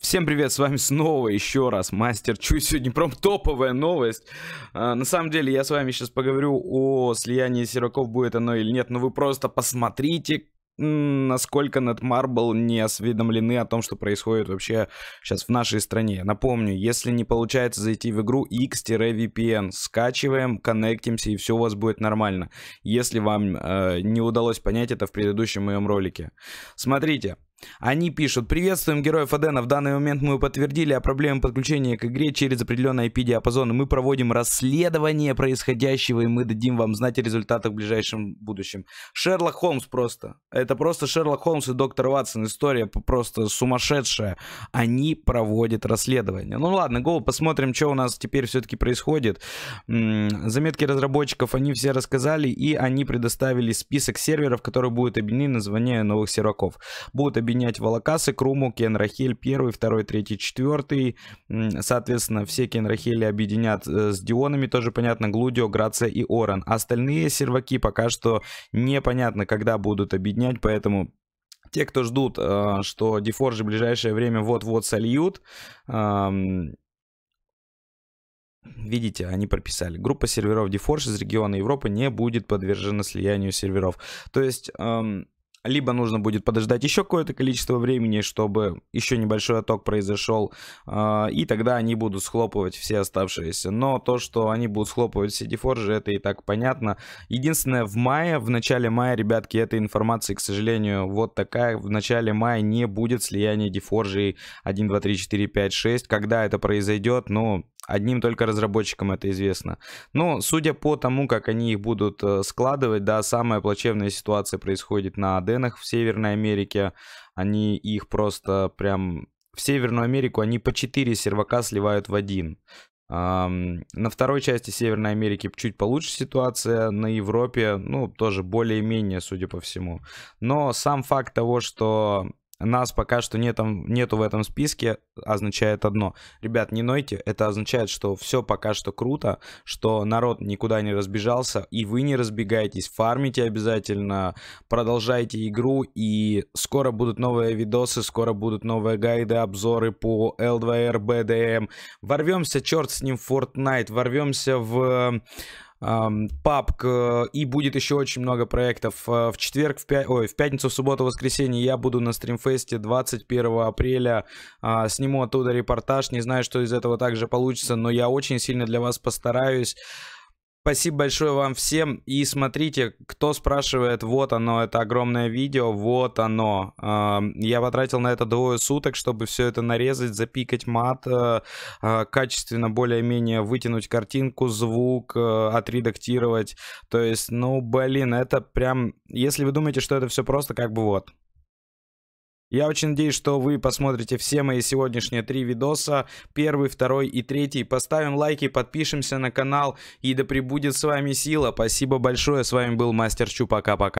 Всем привет, с вами снова еще раз Мастер Чуй. Сегодня прям топовая новость. А, на самом деле, я с вами сейчас поговорю о слиянии серваков, будет оно или нет, но вы просто посмотрите, насколько Netmarble не осведомлены о том, что происходит вообще сейчас в нашей стране. Напомню, если не получается зайти в игру X-VPN, скачиваем, коннектимся и все у вас будет нормально, если вам э, не удалось понять это в предыдущем моем ролике. Смотрите, они пишут, приветствуем героев Адена, в данный момент мы подтвердили о проблеме подключения к игре через определенный IP-диапазон, мы проводим расследование происходящего, и мы дадим вам знать результаты в ближайшем будущем. Шерлок Холмс просто, это просто Шерлок Холмс и доктор Ватсон, история просто сумасшедшая, они проводят расследование. Ну ладно, Go, посмотрим, что у нас теперь все-таки происходит. Заметки разработчиков они все рассказали, и они предоставили список серверов, которые будут объединены название новых серваков. Будут объединены объединять Волокасы, Круму, Кенрахель первый, второй, третий, четвертый, Соответственно, все Кенрахели объединят э, с Дионами, тоже понятно, Глудио, Грация и Оран. Остальные серваки пока что непонятно, когда будут объединять, поэтому те, кто ждут, э, что Дефоржи в ближайшее время вот-вот сольют, Видите, они прописали. Группа серверов DeForge из региона Европы не будет подвержена слиянию серверов. То есть... Эм, либо нужно будет подождать еще какое-то количество времени, чтобы еще небольшой отток произошел, а, и тогда они будут схлопывать все оставшиеся. Но то, что они будут схлопывать CD Forge, это и так понятно. Единственное, в мае, в начале мая, ребятки, этой информации, к сожалению, вот такая, в начале мая не будет слияния DeForge 1, 2, 3, 4, 5, 6. Когда это произойдет, ну, Одним только разработчикам это известно. Но судя по тому, как они их будут э, складывать, да, самая плачевная ситуация происходит на Аденах в Северной Америке. Они их просто прям... В Северную Америку они по 4 сервака сливают в один. На второй части Северной Америки чуть получше ситуация, на Европе, ну, тоже более-менее, судя по всему. Но сам факт того, что нас пока что нет, там нету в этом списке, означает одно. Ребят, не нойте, это означает, что все пока что круто, что народ никуда не разбежался, и вы не разбегаетесь, фармите обязательно, продолжайте игру, и скоро будут новые видосы, скоро будут новые гайды, обзоры по L2R, BDM. Ворвемся, черт с ним, Fortnite, ворвемся в папка и будет еще очень много проектов. Э, в четверг, в, пя... Ой, в пятницу, в субботу, в воскресенье я буду на стримфесте 21 апреля. А, сниму оттуда репортаж, не знаю, что из этого также получится, но я очень сильно для вас постараюсь. Спасибо большое вам всем. И смотрите, кто спрашивает, вот оно, это огромное видео, вот оно. Я потратил на это двое суток, чтобы все это нарезать, запикать мат, э, э, качественно более-менее вытянуть картинку, звук, э, отредактировать. То есть, ну, блин, это прям... Если вы думаете, что это все просто, как бы вот. Я очень надеюсь, что вы посмотрите все мои сегодняшние три видоса, первый, второй и третий. Поставим лайки, подпишемся на канал и да пребудет с вами сила. Спасибо большое, с вами был Мастер Чу, пока-пока.